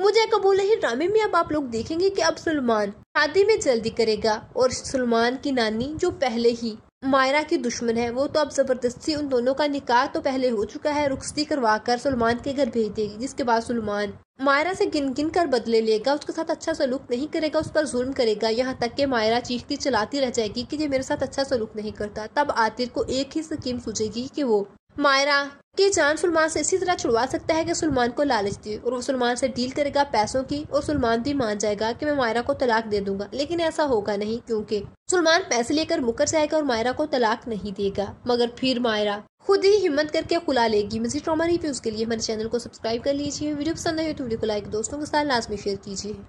मुझे कबूल नहीं ड्रामे में अब आप लोग देखेंगे कि अब सलमान शादी में जल्दी करेगा और सलमान की नानी जो पहले ही मायरा की दुश्मन है वो तो अब जबरदस्ती उन दोनों का निकाह तो पहले हो चुका है रुखसती करवा कर सलमान के घर भेज देगी जिसके बाद सलमान मायरा से गिन गिन कर बदले लेगा उसके साथ अच्छा सलूक नहीं करेगा उस पर जुल्म करेगा यहाँ तक कि मायरा चीखती चलाती रह जाएगी कि ये मेरे साथ अच्छा सलूक नहीं करता तब आतिर को एक ही स्कीम सूझेगी कि वो मायरा की जान सुलमान से इसी तरह छुड़वा सकता है कि सुलमान को लालच दे और वो सुलमान से डील करेगा पैसों की और सुलमान भी मान जाएगा कि मैं मायरा को तलाक दे दूंगा लेकिन ऐसा होगा नहीं क्योंकि सुलमान पैसे लेकर मुकर जाएगा और मायरा को तलाक नहीं देगा मगर फिर मायरा खुद ही हिम्मत करके खुला लेगी मजीद ट्रामा रिव्यूज के लिए हमारे चैनल को सब्सक्राइब कर लीजिए वीडियो पसंद आए तो वीडियो को लाइक दोस्तों के साथ लाजमी शेयर कीजिए